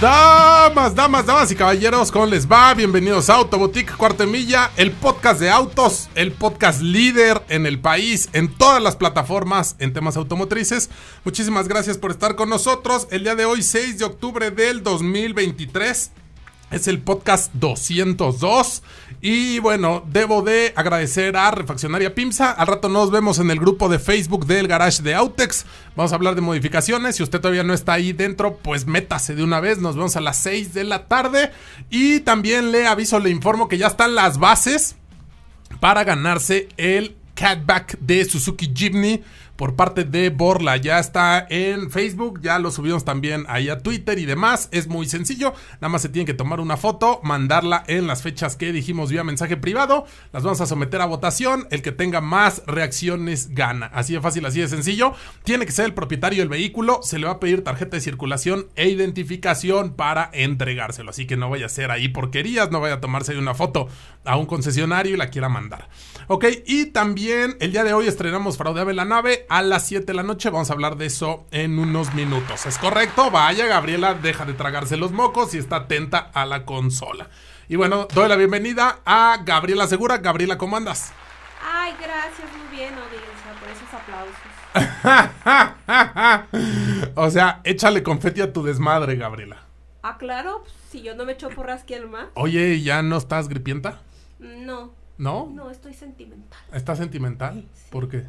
Damas, damas, damas y caballeros, ¿cómo les va? Bienvenidos a Autobotic Cuartemilla, el podcast de autos, el podcast líder en el país, en todas las plataformas en temas automotrices. Muchísimas gracias por estar con nosotros. El día de hoy, 6 de octubre del 2023. Es el podcast 202. Y bueno, debo de agradecer a Refaccionaria Pimsa. Al rato nos vemos en el grupo de Facebook del Garage de Autex. Vamos a hablar de modificaciones. Si usted todavía no está ahí dentro, pues métase de una vez. Nos vemos a las 6 de la tarde. Y también le aviso, le informo que ya están las bases para ganarse el catback de Suzuki Jimny por parte de Borla. Ya está en Facebook, ya lo subimos también ahí a Twitter y demás. Es muy sencillo, nada más se tiene que tomar una foto, mandarla en las fechas que dijimos vía mensaje privado. Las vamos a someter a votación. El que tenga más reacciones gana. Así de fácil, así de sencillo. Tiene que ser el propietario del vehículo, se le va a pedir tarjeta de circulación e identificación para entregárselo. Así que no vaya a ser ahí porquerías, no vaya a tomarse una foto a un concesionario y la quiera mandar. Ok, y también el día de hoy estrenamos Fraudeable la nave a las 7 de la noche. Vamos a hablar de eso en unos minutos. ¿Es correcto? Vaya, Gabriela, deja de tragarse los mocos y está atenta a la consola. Y bueno, doy la bienvenida a Gabriela Segura. Gabriela, ¿cómo andas? Ay, gracias, muy bien, audiencia, por esos aplausos. o sea, échale confeti a tu desmadre, Gabriela. Ah, claro, pues, si yo no me echo porras, ¿quién más? Oye, ¿ya no estás gripienta? No. ¿No? No, estoy sentimental. ¿Estás sentimental? ¿Por qué?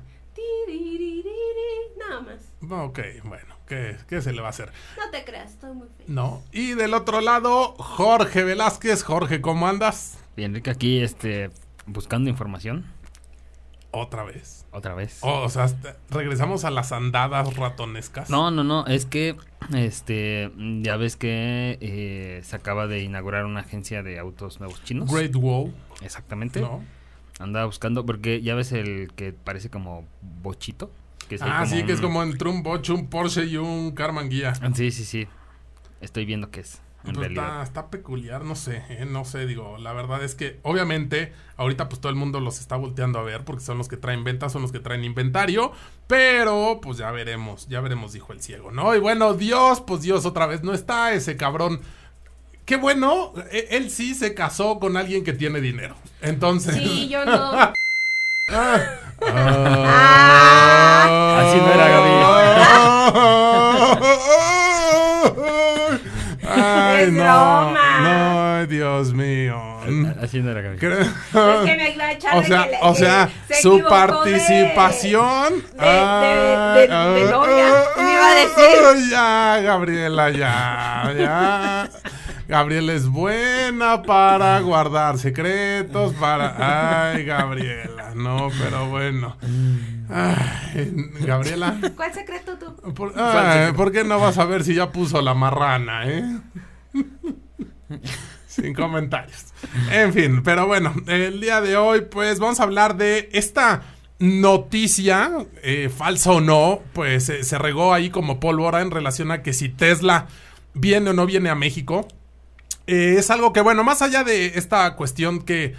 Nada más. Ok, bueno, ¿qué, ¿qué, se le va a hacer? No te creas, estoy muy feliz. No. Y del otro lado, Jorge Velázquez. Jorge, ¿cómo andas? Bien, Rick, aquí este, buscando información. ¿Otra vez? Otra vez. Oh, o sea, regresamos a las andadas ratonescas. No, no, no, es que, este, ya ves que eh, se acaba de inaugurar una agencia de autos nuevos chinos. Great Wall. Exactamente. No Andaba buscando, porque ya ves el que parece como bochito. Que ah, sí, que es como entre un bocho, un Porsche y un Carman Guía. Sí, sí, sí. Estoy viendo que es. En está, peculiar, no sé, eh, no sé, digo, la verdad es que obviamente ahorita pues todo el mundo los está volteando a ver porque son los que traen ventas, son los que traen inventario, pero pues ya veremos, ya veremos, dijo el ciego, ¿no? Y bueno, Dios, pues Dios otra vez no está, ese cabrón qué bueno, e, él sí se casó con alguien que tiene dinero. Entonces. Sí, yo no. Ah, así no era Gaby. Ay, es no, no, Dios mío. Así no era Gaby. Es que me o sea, o sea, su participación de, de, de, novia, me iba a decir. Ya, Gabriela, ya, ya. Gabriela es buena para guardar secretos, para... Ay, Gabriela, no, pero bueno. Gabriela. ¿Cuál secreto tú? Por, qué no vas a ver si ya puso la marrana, eh? Sin comentarios. En fin, pero bueno, el día de hoy pues vamos a hablar de esta noticia, eh, falsa o no, pues eh, se regó ahí como pólvora en relación a que si Tesla viene o no viene a México. Eh, es algo que, bueno, más allá de esta cuestión que,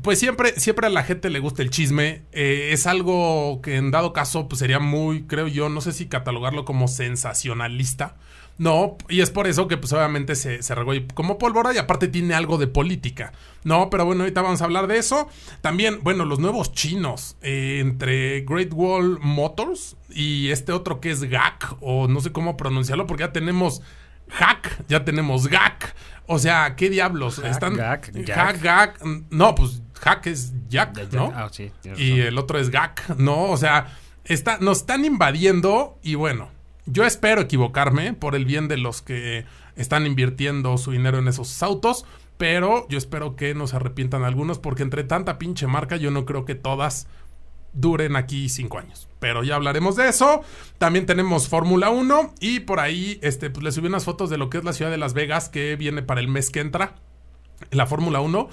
pues siempre, siempre a la gente le gusta el chisme, eh, es algo que en dado caso pues, sería muy, creo yo, no sé si catalogarlo como sensacionalista. No, y es por eso que pues obviamente se, se regó como pólvora y aparte tiene algo de política. No, pero bueno, ahorita vamos a hablar de eso. También, bueno, los nuevos chinos eh, entre Great Wall Motors y este otro que es GAC o no sé cómo pronunciarlo porque ya tenemos hack, ya tenemos GAC. O sea, ¿qué diablos? Están, hack, No, pues hack es jack, ¿no? Ah, y el otro es GAC, ¿no? O sea, está, nos están invadiendo y bueno, yo espero equivocarme por el bien de los que están invirtiendo su dinero en esos autos, pero yo espero que nos arrepientan algunos porque entre tanta pinche marca yo no creo que todas duren aquí cinco años. Pero ya hablaremos de eso. También tenemos Fórmula 1 y por ahí este, pues, les subí unas fotos de lo que es la ciudad de Las Vegas que viene para el mes que entra, la Fórmula 1.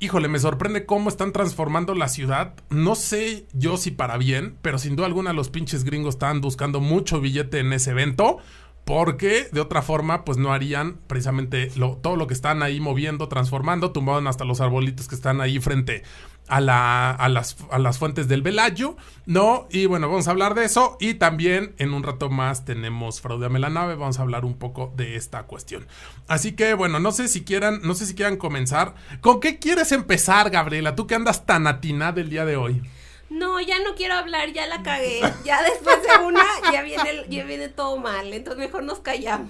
Híjole, me sorprende cómo están transformando la ciudad. No sé yo si para bien, pero sin duda alguna los pinches gringos están buscando mucho billete en ese evento porque de otra forma pues no harían precisamente todo lo que están ahí moviendo, transformando, tumbaban hasta los arbolitos que están ahí frente a, las, fuentes del Velayo, ¿no? Y bueno, vamos a hablar de eso y también en un rato más tenemos Fraudeame la nave, vamos a hablar un poco de esta cuestión. Así que bueno, no sé si quieran, no sé si quieran comenzar. ¿Con qué quieres empezar, Gabriela? Tú que andas tan atinada el día de hoy no, ya no quiero hablar, ya la cagué. Ya después de una, ya viene, viene todo mal. Entonces mejor nos callamos.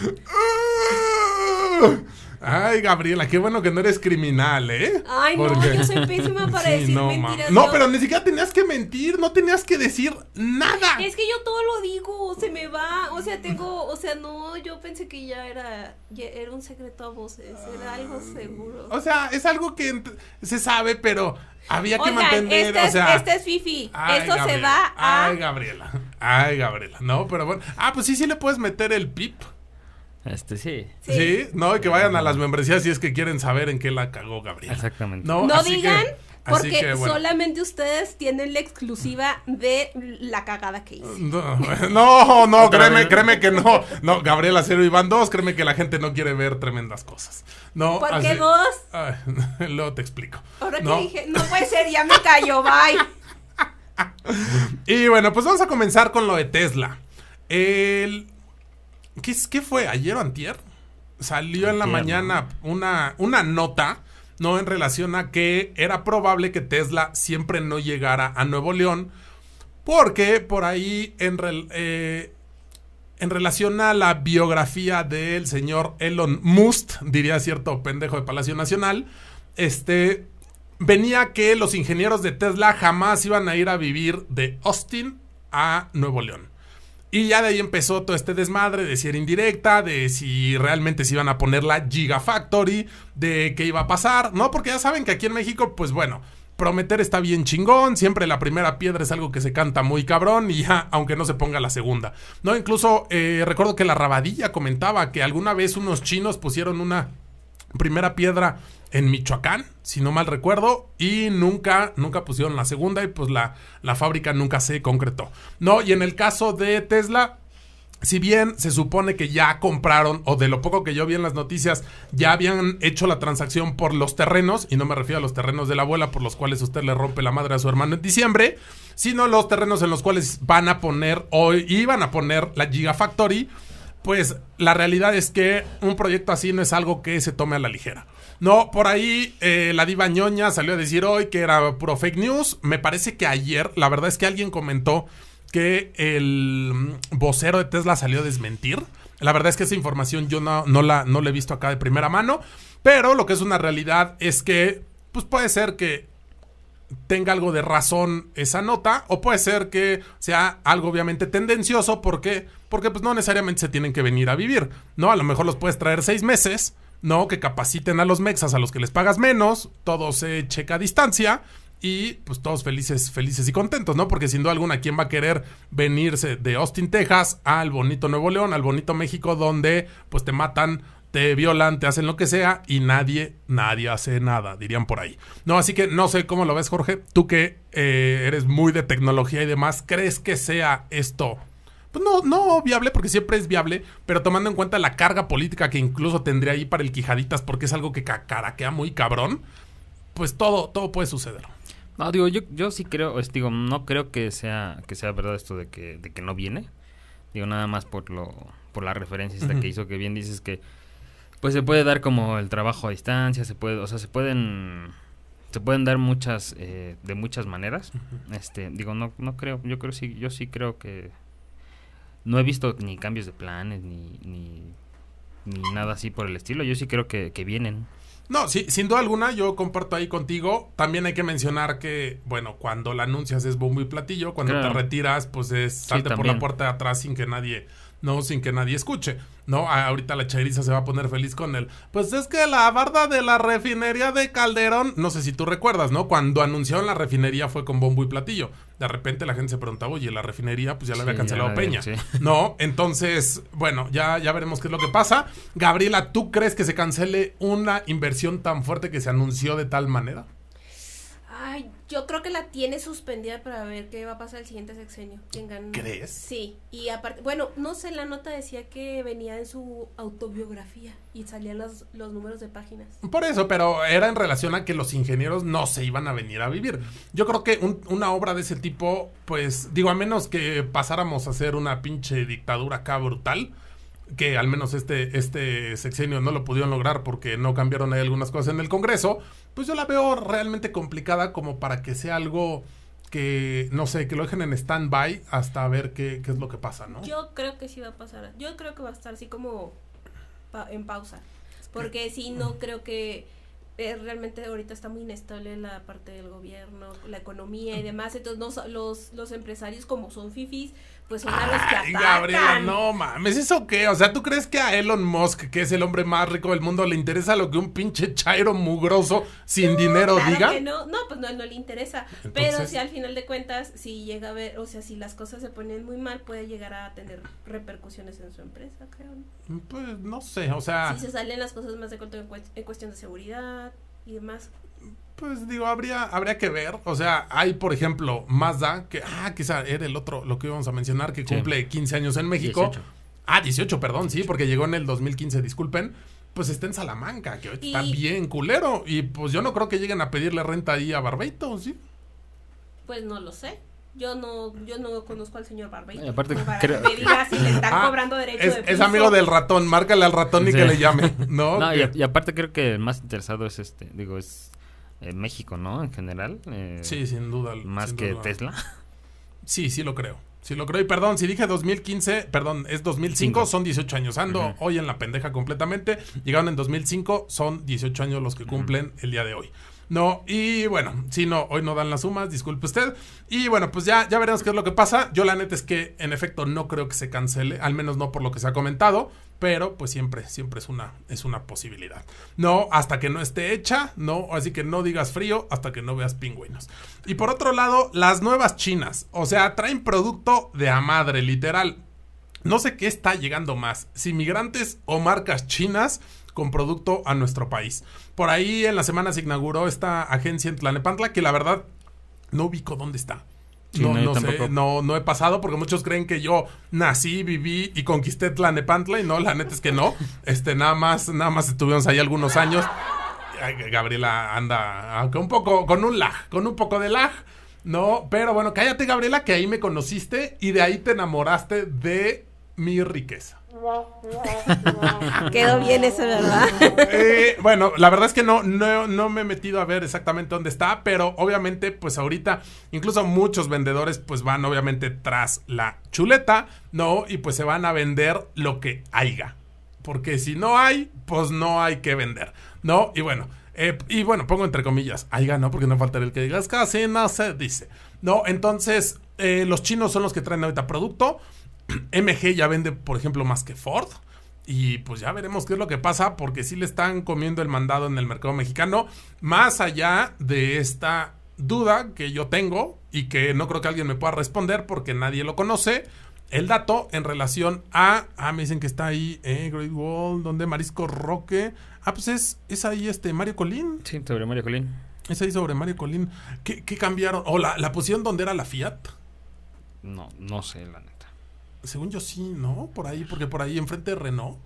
Ay, Gabriela, qué bueno que no eres criminal, ¿eh? Ay, no, yo soy pésima para decir mentiras. No, pero ni siquiera tenías que mentir, no tenías que decir nada. Es que yo todo lo digo, se me va. O sea, tengo, o sea, no, yo pensé que ya era, era un secreto a voces, era algo seguro. O sea, es algo que se sabe, pero había que mantener, o sea. Este es Fifi. eso se va a. Ay, Gabriela. Ay, Gabriela. No, pero bueno. Ah, pues sí, sí le puedes meter el pip. Este sí. sí. no, no, que vayan a las membresías si es que quieren saber en qué la cagó Gabriel. Exactamente. No, digan porque solamente ustedes tienen la exclusiva de la cagada que hice. No, no, créeme, créeme que no. No, Gabriel y Iván dos, créeme que la gente no quiere ver tremendas cosas. No, ¿Por qué dos? luego te explico. Ahora no. que dije, no puede ser, ya me cayó, bye. y bueno, pues vamos a comenzar con lo de Tesla. El ¿Qué, fue? ¿Ayer o antier? Salió en la mañana una, una nota, ¿no? En relación a que era probable que Tesla siempre no llegara a Nuevo León, porque por ahí en, eh, en relación a la biografía del señor Elon Musk, diría cierto pendejo de Palacio Nacional, este venía que los ingenieros de Tesla jamás iban a ir a vivir de Austin a Nuevo León. Y ya de ahí empezó todo este desmadre de si era indirecta, de si realmente se iban a poner la Gigafactory, de qué iba a pasar, ¿no? Porque ya saben que aquí en México, pues bueno, prometer está bien chingón, siempre la primera piedra es algo que se canta muy cabrón y ya, aunque no se ponga la segunda. No, incluso eh, recuerdo que la rabadilla comentaba que alguna vez unos chinos pusieron una primera piedra en Michoacán, si no mal recuerdo, y nunca, nunca pusieron la segunda y pues la, la fábrica nunca se concretó. No, y en el caso de Tesla, si bien se supone que ya compraron, o de lo poco que yo vi en las noticias, ya habían hecho la transacción por los terrenos, y no me refiero a los terrenos de la abuela por los cuales usted le rompe la madre a su hermano en diciembre, sino los terrenos en los cuales van a poner hoy, iban a poner la Gigafactory pues la realidad es que un proyecto así no es algo que se tome a la ligera. No, por ahí eh, la diva ñoña salió a decir hoy que era puro fake news. Me parece que ayer, la verdad es que alguien comentó que el vocero de Tesla salió a desmentir. La verdad es que esa información yo no, la, no la he visto acá de primera mano. Pero lo que es una realidad es que, pues puede ser que tenga algo de razón esa nota o puede ser que sea algo obviamente tendencioso porque porque pues no necesariamente se tienen que venir a vivir no a lo mejor los puedes traer seis meses no que capaciten a los mexas a los que les pagas menos todo se checa a distancia y pues todos felices felices y contentos no porque sin duda alguna quién va a querer venirse de Austin Texas al bonito Nuevo León al bonito México donde pues te matan te este, violan, te hacen lo que sea y nadie, nadie hace nada, dirían por ahí. No, así que no sé cómo lo ves, Jorge. Tú que eh, eres muy de tecnología y demás, ¿crees que sea esto? Pues no, no viable, porque siempre es viable, pero tomando en cuenta la carga política que incluso tendría ahí para el Quijaditas, porque es algo que cacaraquea muy cabrón, pues todo, todo puede suceder. No, digo, yo, yo sí creo, digo, no creo que sea, que sea verdad esto de que, de que no viene. Digo, nada más por lo, por la referencia que hizo, que bien dices que pues se puede dar como el trabajo a distancia, se puede, o sea, se pueden se pueden dar muchas eh, de muchas maneras. Este, digo, no no creo, yo creo sí, yo sí creo que no he visto ni cambios de planes ni ni, nada así por el estilo. Yo sí creo que, vienen. No, sí, sin duda alguna, yo comparto ahí contigo. También hay que mencionar que, bueno, cuando la anuncias es bombo y platillo, cuando te retiras, pues es salte por la puerta de atrás sin que nadie ¿no? Sin que nadie escuche, ¿no? Ahorita la chairiza se va a poner feliz con él. Pues es que la barda de la refinería de Calderón, no sé si tú recuerdas, ¿no? Cuando anunciaron la refinería fue con bombo y platillo. De repente la gente se preguntaba, oye, la refinería, pues ya la había cancelado Peña. No, entonces, bueno, ya, ya veremos qué es lo que pasa. Gabriela, ¿tú crees que se cancele una inversión tan fuerte que se anunció de tal manera? Ay, yo creo que la tiene suspendida para ver qué va a pasar el siguiente sexenio. ¿Quién ¿Crees? Sí. Y aparte, bueno, no sé, la nota decía que venía en su autobiografía y salían los, números de páginas. Por eso, pero era en relación a que los ingenieros no se iban a venir a vivir. Yo creo que una obra de ese tipo, pues, digo, a menos que pasáramos a hacer una pinche dictadura acá brutal que al menos este, este sexenio no lo pudieron lograr porque no cambiaron ahí algunas cosas en el Congreso, pues yo la veo realmente complicada como para que sea algo que, no sé, que lo dejen en stand-by hasta ver qué, qué, es lo que pasa, ¿no? Yo creo que sí va a pasar, yo creo que va a estar así como en pausa, porque sí no creo que... Eh, realmente ahorita está muy inestable la parte del gobierno, la economía y demás, entonces los, los, los empresarios como son fifis, pues son a los que no mames, ¿eso qué? O sea, ¿tú crees que a Elon Musk, que es el hombre más rico del mundo, le interesa lo que un pinche chairo mugroso sin dinero diga? no, no, pues no, no le interesa. Pero si al final de cuentas, si llega a ver, o sea, si las cosas se ponen muy mal, puede llegar a tener repercusiones en su empresa, creo. Pues no sé, o sea. Si se salen las cosas más de corto en cuestión de seguridad y demás. Pues digo, habría, habría que ver. O sea, hay, por ejemplo, Mazda, que ah, quizá era el otro, lo que íbamos a mencionar, que cumple 15 años en México. Ah, 18, perdón, sí, porque llegó en el 2015, disculpen. Pues está en Salamanca, que hoy está bien culero. Y pues yo no creo que lleguen a pedirle renta ahí a Barbeito, ¿sí? Pues no lo sé. Yo no, yo no conozco al señor Barbeito. aparte, que diga le están ah, cobrando derecho es, de Es amigo del ratón, márcale al ratón y que le llame. No, y, aparte creo que el más interesado es este, digo, es en México, ¿no? En general. Eh, sí, sin duda. Más que Tesla. Sí, sí lo creo. Sí lo creo. Y perdón, si dije 2015, perdón, es 2005, son 18 años. Ando hoy en la pendeja completamente. Llegaron en 2005, son 18 años los que cumplen el día de hoy. No, y bueno, si no, hoy no dan las sumas, disculpe usted. Y bueno, pues ya, ya veremos qué es lo que pasa. Yo la neta es que en efecto no creo que se cancele, al menos no por lo que se ha comentado, pero pues siempre, siempre es una, es una posibilidad. No, hasta que no esté hecha, no, así que no digas frío hasta que no veas pingüinos. Y por otro lado, las nuevas chinas, o sea, traen producto de a madre, literal. No sé qué está llegando más, si migrantes o marcas chinas con producto a nuestro país. Por ahí en la semana se inauguró esta agencia en Tlanepantla que la verdad no ubico dónde está. no, no, he pasado porque muchos creen que yo nací, viví y conquisté Tlanepantla y no, la neta es que no. Este, nada más, nada más estuvimos ahí algunos años. Gabriela anda aunque ah, un poco, con un lag, con un poco de lag. No, pero bueno, cállate Gabriela, que ahí me conociste y de ahí te enamoraste de mi riqueza. Quedó bien eso, ¿verdad? Eh, bueno, la verdad es que no, no, me he metido a ver exactamente dónde está, pero obviamente, pues ahorita, incluso muchos vendedores, pues van obviamente tras la chuleta, ¿no? Y pues se van a vender lo que haya. Porque si no hay, pues no hay que vender, ¿no? Y bueno, eh, y bueno, pongo entre comillas, haya, no porque no faltará el que diga, es casi no se dice. No, entonces, eh, los chinos son los que traen ahorita producto. MG ya vende, por ejemplo, más que Ford. Y pues ya veremos qué es lo que pasa, porque sí le están comiendo el mandado en el mercado mexicano, más allá de esta duda que yo tengo y que no creo que alguien me pueda responder porque nadie lo conoce. El dato en relación a. Ah, me dicen que está ahí, eh, Great Wall, donde Marisco Roque. Ah, pues es, ahí este Mario Colín. Sí, sobre Mario Colín. Es ahí sobre Mario Colín. ¿Qué, cambiaron? ¿O la, la pusieron donde era la Fiat? No, no sé. La, según yo sí, ¿no? Por ahí, porque por ahí enfrente de Renault.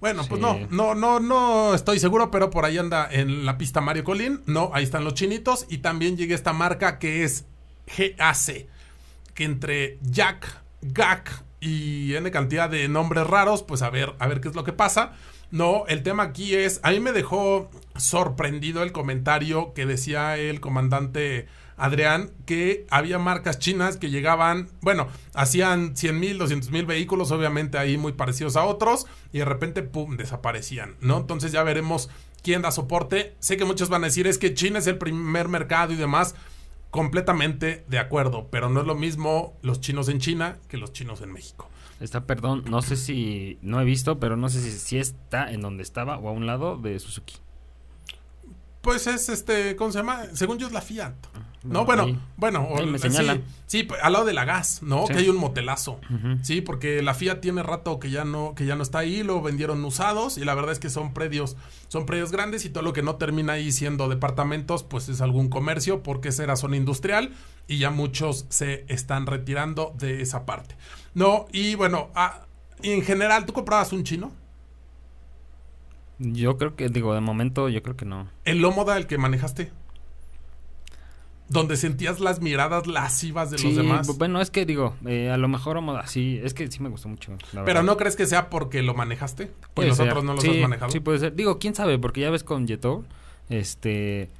Bueno, pues no, no, no, no estoy seguro, pero por ahí anda en la pista Mario Colín. No, ahí están los chinitos. Y también llega esta marca que es GAC, que entre Jack, GAC y N cantidad de nombres raros, pues a ver, a ver qué es lo que pasa. No, el tema aquí es, a mí me dejó sorprendido el comentario que decía el comandante Adrián, que había marcas chinas que llegaban, bueno, hacían 100 mil, 200 mil vehículos, obviamente ahí muy parecidos a otros, y de repente, ¡pum!, desaparecían, ¿no? Entonces ya veremos quién da soporte. Sé que muchos van a decir, es que China es el primer mercado y demás, completamente de acuerdo, pero no es lo mismo los chinos en China que los chinos en México. Está, perdón, no sé si, no he visto, pero no sé si, está en donde estaba o a un lado de Suzuki. Pues es este, ¿cómo se llama? Según yo es la Fiat. No, bueno, bueno, me sí, sí, al lado de la gas, ¿no? Que hay un motelazo. Sí, porque la FIA tiene rato que ya no que ya no está ahí, lo vendieron usados y la verdad es que son predios, son predios grandes y todo lo que no termina ahí siendo departamentos, pues es algún comercio porque esa era zona industrial y ya muchos se están retirando de esa parte. No, y bueno, ah, en general, ¿tú comprabas un chino? Yo creo que digo, de momento yo creo que no. ¿El Lomoda el que manejaste? donde sentías las miradas lascivas de los demás. Bueno, es que digo, eh, a lo mejor sí es que sí me gustó mucho. Pero no crees que sea porque lo manejaste pues los no los hemos manejado. Sí, puede ser. Digo, quién sabe, porque ya ves con Jeto, este,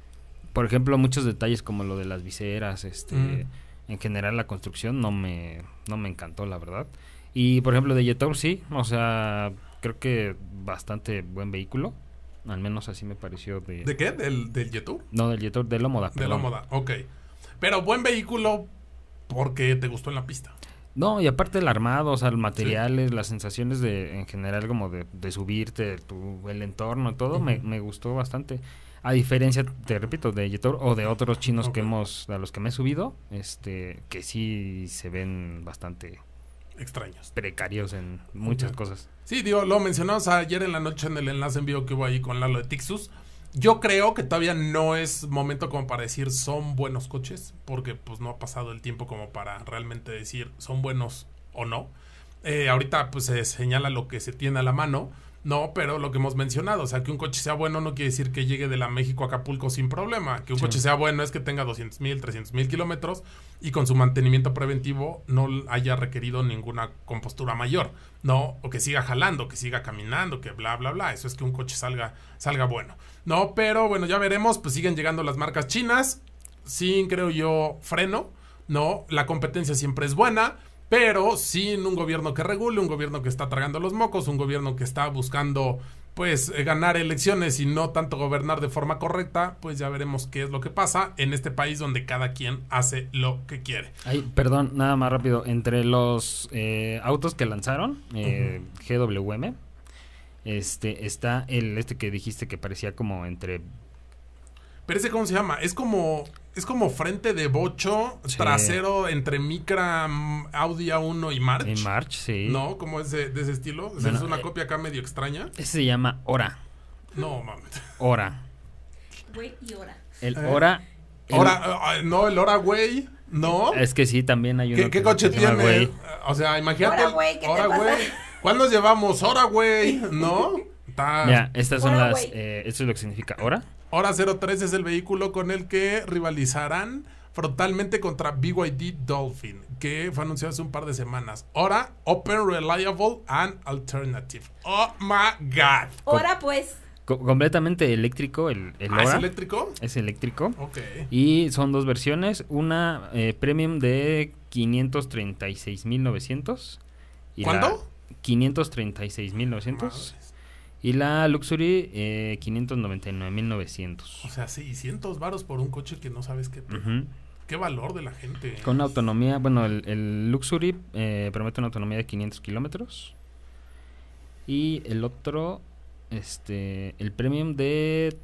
por ejemplo, muchos detalles como lo de las viseras, este, mm. en general la construcción no me, no me encantó, la verdad. Y por ejemplo de Jetor, sí, o sea, creo que bastante buen vehículo. Al menos así me pareció. ¿De, ¿De qué? ¿Del, del No, del la del De Del moda, ok. Pero buen vehículo porque te gustó en la pista. No, y aparte el armado, o sea, los materiales, las sensaciones de, en general, como de, de subirte, tu, el entorno, todo, me, me, gustó bastante. A diferencia, te repito, de Yetour o de otros chinos que hemos, a los que me he subido, este, que sí se ven bastante extraños. Precarios en muchas cosas. Sí, digo, lo mencionamos ayer en la noche en el enlace en vivo que hubo ahí con Lalo de Tixus. Yo creo que todavía no es momento como para decir son buenos coches, porque pues no ha pasado el tiempo como para realmente decir son buenos o no. Eh, ahorita pues se señala lo que se tiene a la mano, no, pero lo que hemos mencionado, o sea, que un coche sea bueno no quiere decir que llegue de la México a Acapulco sin problema. Que un coche sea bueno es que tenga 200 mil, 300 mil kilómetros y con su mantenimiento preventivo no haya requerido ninguna compostura mayor, ¿no? O que siga jalando, que siga caminando, que bla, bla, bla. Eso es que un coche salga, salga bueno. No, pero bueno, ya veremos, pues siguen llegando las marcas chinas, sin creo yo freno, ¿no? La competencia siempre es buena pero sin un gobierno que regule, un gobierno que está tragando los mocos, un gobierno que está buscando pues eh, ganar elecciones y no tanto gobernar de forma correcta, pues ya veremos qué es lo que pasa en este país donde cada quien hace lo que quiere. Ay, perdón, nada más rápido, entre los eh, autos que lanzaron, eh, GWM, este, está el este que dijiste que parecía como entre... ¿Parece cómo se llama, es como es como frente de bocho, trasero entre Micra, mm, Audi A1 y March. Y March, sí. ¿No? Como es de, ese estilo. es una eh, copia acá medio extraña. Ese se llama Hora. No, mames. Hora. Güey y Hora. El Hora. Eh. Eh, no, el Hora, güey. No. Es que sí, también hay un ¿Qué, qué coche tiene? Güey. O sea, imagínate. Hora, güey. Hora, llevamos? Hora, güey. ¿No? Ya, estas son las. esto es lo que significa hora. Hora 03 es el vehículo con el que rivalizarán frontalmente contra BYD Dolphin, que fue anunciado hace un par de semanas. Hora, Open, Reliable and Alternative. Oh my God. Hora, pues. completamente eléctrico el, el ah, ¿Es eléctrico? Es eléctrico. Ok. Y son dos versiones. Una eh, premium de 536.900. ¿Cuánto? 536.900. Y la Luxury, eh, 599.900. O sea, 600 varos por un coche que no sabes qué... Qué valor de la gente. Con autonomía, bueno, el, Luxury eh, promete una autonomía de 500 kilómetros. Y el otro, este, el Premium de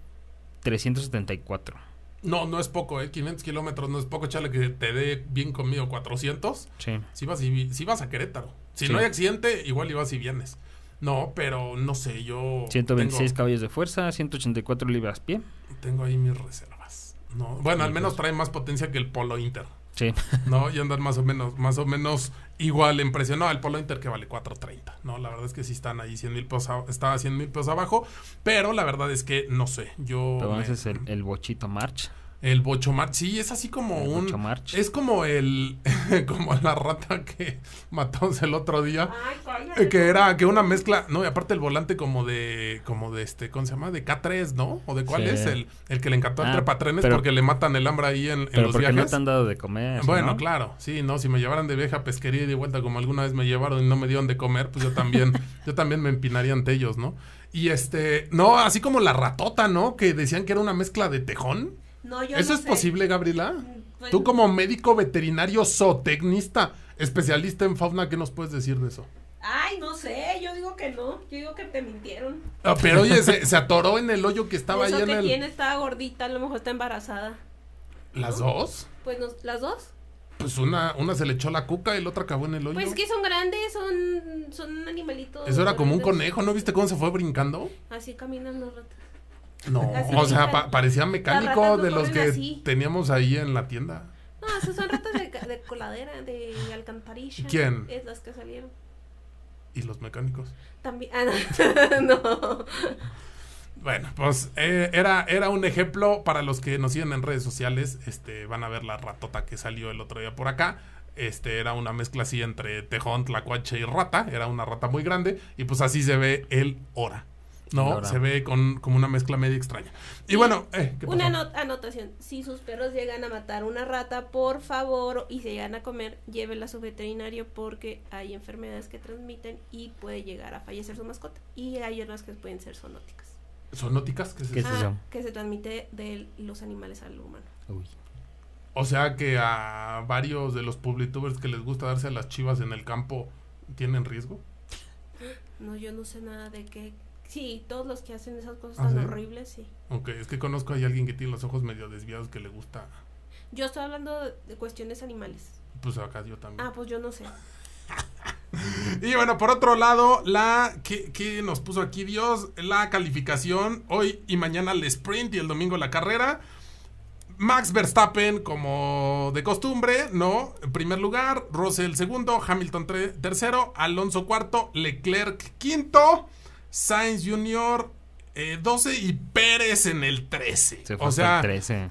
374. No, no es poco, ¿eh? 500 kilómetros no es poco, chale, que te dé bien conmigo 400. Sí. Si vas, si vas a Querétaro. Si no hay accidente, igual ibas y vienes. No, pero no sé, yo. 126 caballos de fuerza, 184 libras pie. Tengo ahí mis reservas. No, bueno, al menos trae más potencia que el Polo Inter. Sí. ¿No? Y andan más o menos, más o menos igual en precio. No, el Polo Inter que vale 4.30. No, la verdad es que sí están ahí 100 mil pesos, estaba 100 mil pesos abajo. Pero la verdad es que no sé. Yo. pero me, el, el Bochito March. El bochomarch sí, es así como un. Es como el. como la rata que matamos el otro día. Eh, que era que una mezcla. No, y aparte el volante como de. como de este. ¿Cómo se llama? De K3, ¿no? ¿O de cuál es? El, el que le encantó ah, entre el trepatrenes porque le matan el hambre ahí en, los viajes. te han dado de comer. Bueno, claro, sí, no. Si me llevaran de vieja pesquería y de vuelta, como alguna vez me llevaron y no me dieron de comer, pues yo también, yo también me empinaría ante ellos, ¿no? Y este. No, así como la ratota, ¿no? Que decían que era una mezcla de tejón. ¿Eso es posible, Gabriela? Mm, pues Tú como médico veterinario zootecnista, especialista en fauna, ¿qué nos puedes decir de eso? Ay, no sé, yo digo que no, yo digo que te mintieron. Ah, pero oye, se, atoró en el hoyo que estaba eso ahí en que estaba gordita, a lo mejor está embarazada. ¿Las dos? Pues las dos. Pues una, una se le echó la cuca y la otra acabó en el hoyo. Pues que son grandes, son, son animalitos. Eso era como un conejo, ¿no viste cómo se fue brincando? Así caminan los ratos. No, o sea, parecía mecánico de los que teníamos ahí en la tienda. No, esos son ratas de, coladera, de alcantarilla. ¿Quién? Es las que salieron. ¿Y los mecánicos? También. Ah, no. Bueno, pues eh, era, era un ejemplo para los que nos siguen en redes sociales. Este, van a ver la ratota que salió el otro día por acá. Este era una mezcla así entre tejón, tlacuache y rata. Era una rata muy grande. Y pues así se ve el hora. No, se ve con, como una mezcla media extraña. Y, bueno, eh, ¿qué una anotación. Si sus perros llegan a matar una rata, por favor, y se llegan a comer, llévela a su veterinario porque hay enfermedades que transmiten y puede llegar a fallecer su mascota. Y hay otras que pueden ser zoonóticas. ¿Zoonóticas? ¿Qué se llama? Ah, que se transmite de los animales al humano. Uy. O sea que a varios de los publitubers que les gusta darse a las chivas en el campo tienen riesgo. No, yo no sé nada de qué Sí, todos los que hacen esas cosas ¿Ah, horribles, sí. Ok, es que conozco a alguien que tiene los ojos medio desviados que le gusta. Yo estoy hablando de cuestiones animales. Pues acá yo también. Ah, pues yo no sé. y bueno, por otro lado, la que, nos puso aquí Dios, la calificación hoy y mañana el sprint y el domingo la carrera. Max Verstappen, como de costumbre, ¿no? En primer lugar, Russell segundo, Hamilton tercero, Alonso cuarto, Leclerc quinto. Sainz Jr. 12 eh, y Pérez en el 13. o sea,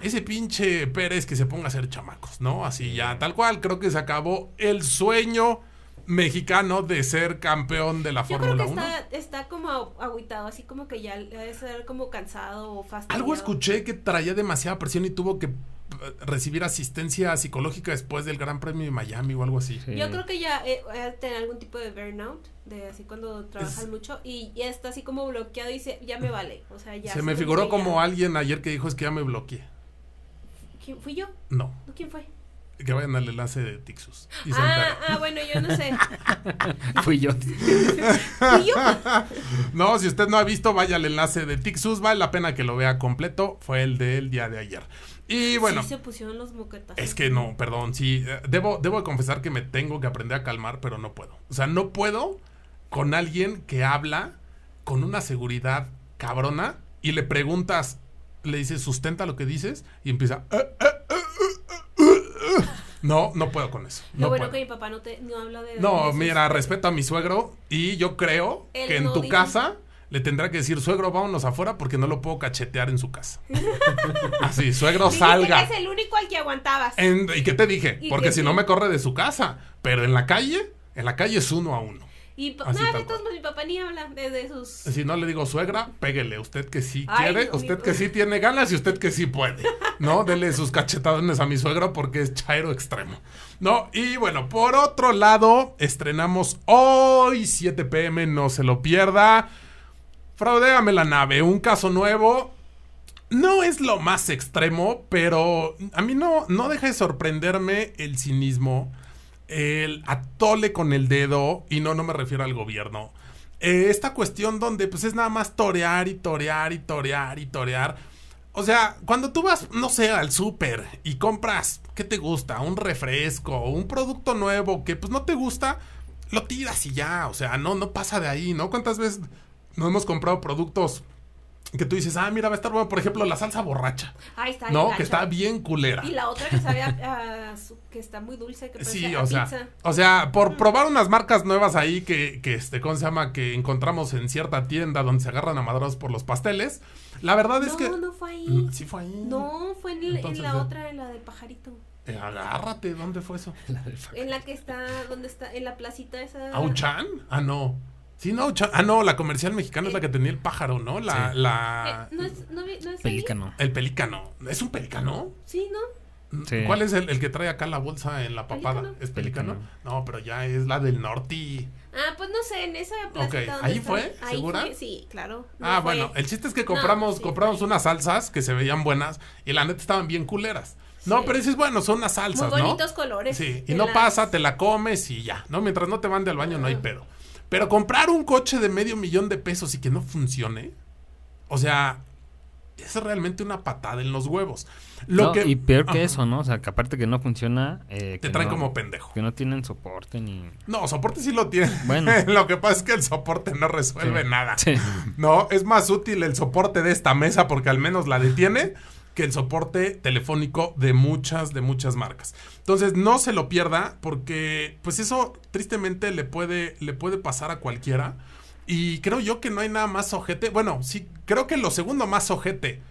ese pinche Pérez que se ponga a ser chamacos, ¿no? Así ya, tal cual. Creo que se acabó el sueño mexicano de ser campeón de la Fórmula creo que 1. Está, como aguitado, así como que ya debe ser como cansado o fastidiado. Algo escuché que traía demasiada presión y tuvo que recibir asistencia psicológica después del Gran Premio de Miami o algo así. Yo creo que ya eh, eh, tiene algún tipo de burnout, de así cuando trabajas mucho y ya está así como bloqueado y dice, ya me vale. O sea, ya. Se me figuró como alguien ayer que dijo es que ya me bloqueé. ¿Fui yo? No. ¿Quién fue? Que vayan al enlace de Tixus. ah, ah, bueno, yo no sé. Fui yo. ¿Fui yo? no, si usted no ha visto, vaya al enlace de Tixus. Vale la pena que lo vea completo. Fue el del día de ayer. Y bueno. Sí, se pusieron los moquetas. Es que no, perdón. Sí, eh, debo, debo confesar que me tengo que aprender a calmar, pero no puedo. O sea, no puedo con alguien que habla con una seguridad cabrona y le preguntas, le dices, sustenta lo que dices y empieza. Eh, eh no, no puedo con eso. no bueno que mi papá no, te, no habla de... No, mira, este. respeto a mi suegro y yo creo que en tu casa le tendrá que decir, suegro, vámonos afuera porque no lo puedo cachetear en su casa. Así, suegro, salga. es el único al que aguantabas. ¿Y qué te dije? Porque si no me corre de su casa, pero en la calle, en la calle es uno a uno. Y mi papá ni habla sus. Si no le digo suegra, péguele. Usted que sí quiere, usted que sí tiene ganas y usted que sí puede. ¿No? Dele sus cachetadones a mi suegra porque es chairo extremo. No, y bueno, por otro lado, estrenamos hoy 7 pm, no se lo pierda. Fraudéame la nave, un caso nuevo. No es lo más extremo, pero a mí no, no deja de sorprenderme el cinismo el atole con el dedo, y no, no me refiero al gobierno. Eh, esta cuestión donde pues es nada más torear y torear y torear y torear. O sea, cuando tú vas, no sé, al súper y compras, ¿qué te gusta? Un refresco, un producto nuevo que pues no te gusta, lo tiras y ya, o sea, no, no pasa de ahí, ¿no? ¿Cuántas veces no hemos comprado productos que tú dices, ah, mira, va a estar bueno, por ejemplo, la salsa borracha. Ahí está. No, que está bien culera. Y la otra que sabía ah, que está muy dulce, que sí, o sea, pizza. O sea, por probar unas marcas nuevas ahí que, que, este, ¿cómo se llama? Que encontramos en cierta tienda donde se agarran amadrados por los pasteles. La verdad es que... No, no fue ahí. Mm, sí fue ahí. No, fue en, la eh, otra, en la del pajarito. Eh, agárrate, ¿dónde fue eso? en la que está, ¿dónde está, en la placita esa. ¿Auchan? Ah, no. Sí, no, ah, no, la comercial mexicana es la que tenía el pájaro, ¿no? La. la... Eh, no es, pelícano. El pelícano. ¿Es un pelícano? Sí, ¿no? Mm, ¿Cuál es el, que trae acá la bolsa en la papada? ¿Es pelícano? No, pero ya es la del norte. Ah, pues no sé, en esa plaza ¿Ahí fue? Ahí sí, claro. ah, bueno, el chiste es que compramos, compramos unas salsas que se veían buenas y la neta estaban bien culeras. No, sí. pero bueno, son unas salsas, bonitos colores. Sí, y no pasa, te la comes y ya, ¿no? Mientras no te mande al baño no hay ah. pedo. Pero comprar un coche de medio millón de pesos y que no funcione, o sea, es realmente una patada en los huevos. Lo que, y peor que eso, ¿no? O sea, que aparte que no funciona... Eh, Te traen como pendejo. Que no tienen soporte ni... No, soporte sí lo tienen. Bueno. lo que pasa es que el soporte no resuelve nada. Sí. No, es más útil el soporte de esta mesa porque al menos la detiene que el soporte telefónico de muchas, de muchas marcas. Entonces no se lo pierda porque pues eso tristemente le puede, le puede pasar a cualquiera. Y creo yo que no hay nada más ojete. Bueno, sí, creo que lo segundo más ojete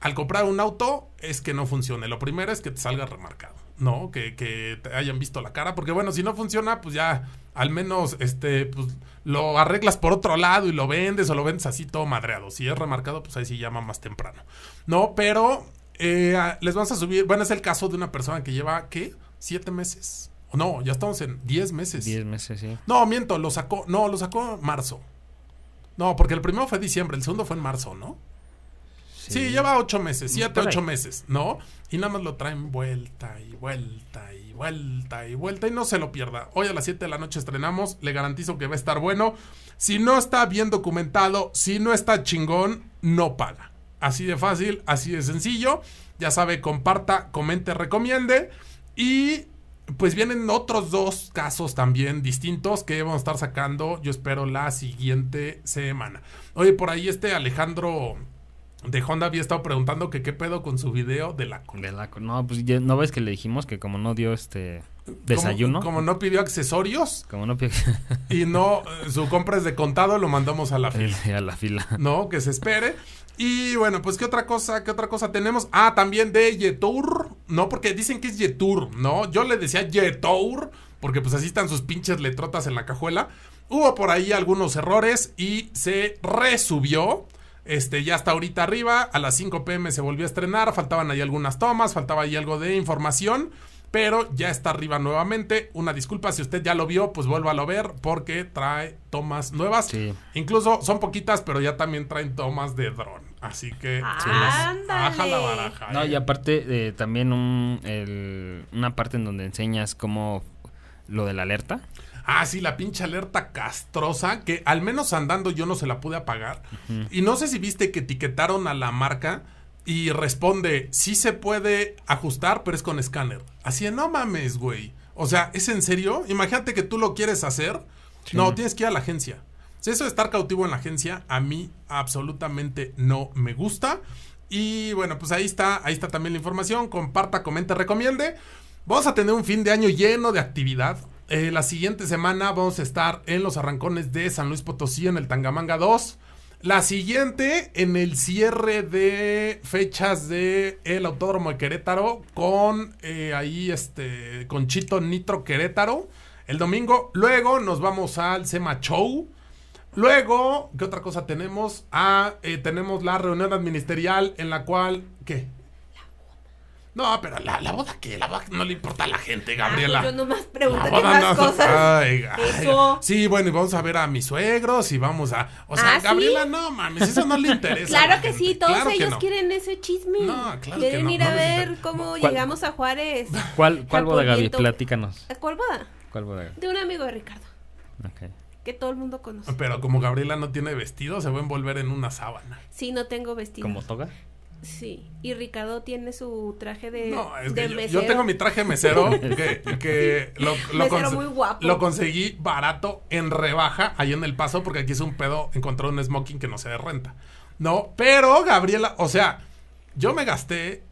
al comprar un auto es que no funcione. Lo primero es que te salga remarcado, ¿no? Que, que te hayan visto la cara. Porque bueno, si no funciona, pues ya al menos este, pues lo arreglas por otro lado y lo vendes o lo vendes así todo madreado. Si es remarcado, pues ahí sí llama más temprano. No, pero eh, les vas a subir. Bueno, es el caso de una persona que lleva, ¿qué? ¿Siete meses? No, ya estamos en diez meses. Diez meses, sí. No, miento, lo sacó. No, lo sacó en marzo. No, porque el primero fue diciembre, el segundo fue en marzo, ¿no? Sí, lleva ocho meses, siete, ocho meses, ¿no? Y nada más lo traen vuelta y vuelta y vuelta y vuelta y no se lo pierda. Hoy a las 7 de la noche estrenamos, le garantizo que va a estar bueno. Si no está bien documentado, si no está chingón, no paga. Así de fácil, así de sencillo. Ya sabe, comparta, comente, recomiende. Y pues vienen otros dos casos también distintos que vamos a estar sacando, yo espero, la siguiente semana. Oye, por ahí este Alejandro de Honda había estado preguntando que qué pedo con su video de la no, pues no ves que le dijimos que como no dio este desayuno. Como, no pidió accesorios. Como no pidió. y no, eh, su compra es de contado, lo mandamos a la fila. a la fila. No, que se espere. Y bueno, pues qué otra cosa, qué otra cosa tenemos. Ah, también de Yetour, ¿no? Porque dicen que es Yetour, ¿no? Yo le decía Yetour, porque pues así están sus pinches letrotas en la cajuela. Hubo por ahí algunos errores y se resubió. Este, ya está ahorita arriba. A las 5 pm se volvió a estrenar. Faltaban ahí algunas tomas, faltaba ahí algo de información. Pero ya está arriba nuevamente. Una disculpa, si usted ya lo vio, pues vuelva a ver porque trae tomas nuevas. Incluso son poquitas, pero ya también traen tomas de dron. Así que baja la baraja. No, y ¿eh? aparte eh, también un, una parte en donde enseñas cómo lo de la alerta. Ah, sí, la pinche alerta castrosa, que al menos andando yo no se la pude apagar. Y no sé si viste que etiquetaron a la marca y responde, sí se puede ajustar, pero es con escáner. Así, de, no mames, güey. O sea, ¿es en serio? Imagínate que tú lo quieres hacer. No, tienes que ir a la agencia. Si eso de estar cautivo en la agencia, a mí absolutamente no me gusta. Y bueno, pues ahí está, ahí está también la información. Comparta, comenta, recomiende. Vamos a tener un fin de año lleno de actividad. Eh, la siguiente semana vamos a estar en los arrancones de San Luis Potosí en el Tangamanga 2. La siguiente en el cierre de fechas de el Autódromo de Querétaro con eh, ahí este con Chito Nitro Querétaro el domingo. Luego nos vamos al Sema Show. Luego, ¿qué otra cosa tenemos? Ah, eh, tenemos la reunión ministerial en la cual, ¿qué? No, pero la, la boda que la boda no le importa a la gente, ah, Gabriela. Pues yo nomás pregunté más cosas. Ay, sí, bueno, y vamos a ver a mis suegros y vamos a. O sea, ah, Gabriela, no mames, eso no le interesa. claro que sí, todos ellos quieren ese chisme. No, claro Quieren que no, ir a ver cómo llegamos a Juárez. ¿Cuál, cuál boda, Gaby? Platícanos. ¿Cuál boda? ¿Cuál boda? De un amigo de Ricardo. Ok que todo el mundo conoce. Pero como Gabriela no tiene vestido, se va a envolver en una sábana. Sí, no tengo vestido. ¿Como toga? Sí, y Ricardo tiene su traje de, no, mesero. Yo, tengo mi traje mesero, que, lo, conseguí barato en rebaja ahí en El Paso, porque aquí es un pedo encontrar un smoking que no se de renta. No, pero Gabriela, o sea, yo me gasté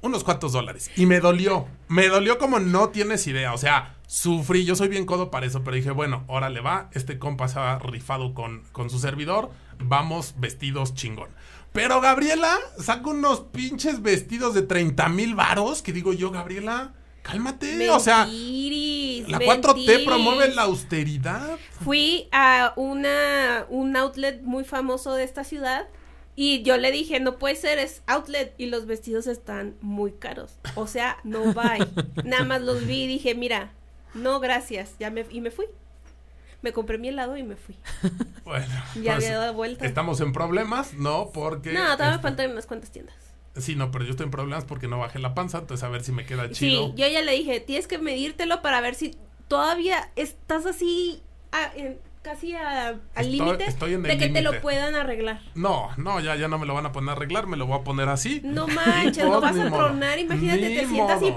unos cuantos dólares y me dolió. Me dolió como no tienes idea, o sea, sufrí, yo soy bien codo para eso, pero dije, bueno, órale va, este compa se ha rifado con, con su servidor, vamos vestidos chingón. Pero Gabriela saca unos pinches vestidos de 30 mil varos que digo yo, Gabriela, cálmate. o sea, la 4T promueve la austeridad. Fui a una, un outlet muy famoso de esta ciudad y yo le dije, no puede ser, es outlet. Y los vestidos están muy caros. O sea, no va. Nada más los vi y dije, mira, no, gracias. Ya me, y me fui me compré mi helado y me fui. Bueno. Ya había pues, dado vuelta. ¿Estamos en problemas? No, porque... No, todavía me este faltan unas cuantas tiendas. Sí, no, pero yo estoy en problemas porque no bajé la panza, entonces a ver si me queda chido. Sí, yo ya le dije, tienes que medírtelo para ver si todavía estás así casi al límite de que te lo puedan arreglar. No, no, ya, ya no me lo van a poner a arreglar, me lo voy a poner así. No manches, no vas a tronar, imagínate, te sientas y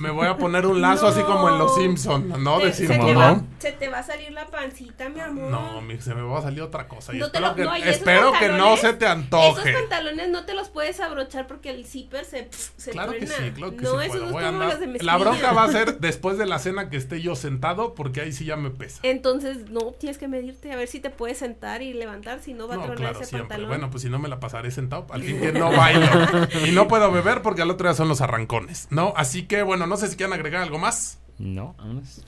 me voy a poner un lazo así como en Los Simpsons, ¿no? se, te Va, se te va a salir la pancita, mi amor. No, se me va a salir otra cosa. No espero, que, espero que, no se te antoje. Esos pantalones no te los puedes abrochar porque el zipper se, se Claro que sí, no, sí. Los la bronca va a ser después de la cena que esté yo sentado porque ahí sí ya me pesa. Entonces, no, tienes que medirte a ver si te puedes sentar y levantar, si no va a tronar claro, ese siempre. pantalón. Bueno, pues si no me la pasaré sentado, al fin que no bailo. y no puedo beber porque al otro día son los arrancones, ¿no? Así que, bueno, no sé si quieren agregar algo más. No,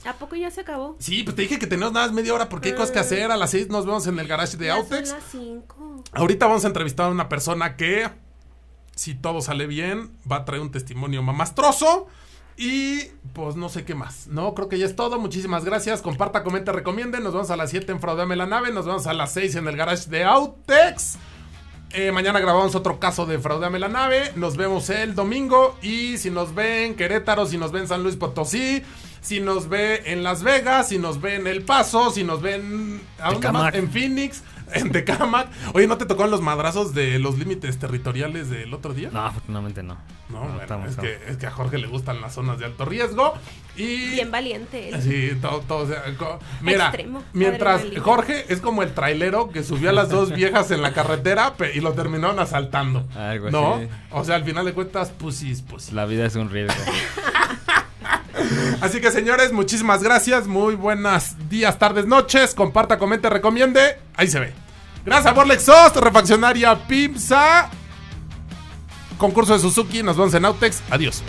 ¿A poco ya se acabó? Sí, pues te dije que tenemos nada más media hora porque hay cosas que ah. hacer. A las seis nos vemos en el garage de Autex. A las 5. Ahorita vamos a entrevistar a una persona que, si todo sale bien, va a traer un testimonio mamastroso. Y pues no sé qué más. No, creo que ya es todo. Muchísimas gracias. Comparta, comente, recomiende. Nos vemos a las 7 en Fraudame la Nave. Nos vemos a las 6 en el garage de Autex. Eh, mañana grabamos otro caso de Fraudeame la Nave. Nos vemos el domingo. Y si nos ven Querétaro, si nos ven San Luis Potosí, si nos ve en Las Vegas, si nos ve en El Paso, si nos ven en Phoenix, en Tecamac. Oye, ¿no te en los madrazos de los límites territoriales del otro día? No, afortunadamente no. No, es, Que, a Jorge le gustan las zonas de alto riesgo. Y, Bien valiente. Sí, todo, todo. Mira, mientras Jorge es como el trailero que subió a las dos viejas en la carretera y lo terminaron asaltando. ¿No? O sea, al final de cuentas, pusis, pues La vida es un riesgo. Así que señores, muchísimas gracias. Muy buenas días, tardes, noches. Comparta, comente, recomiende. Ahí se ve. Gracias por Borlex Refaccionaria Pimsa. Concurso de Suzuki. Nos vemos en Autex. Adiós.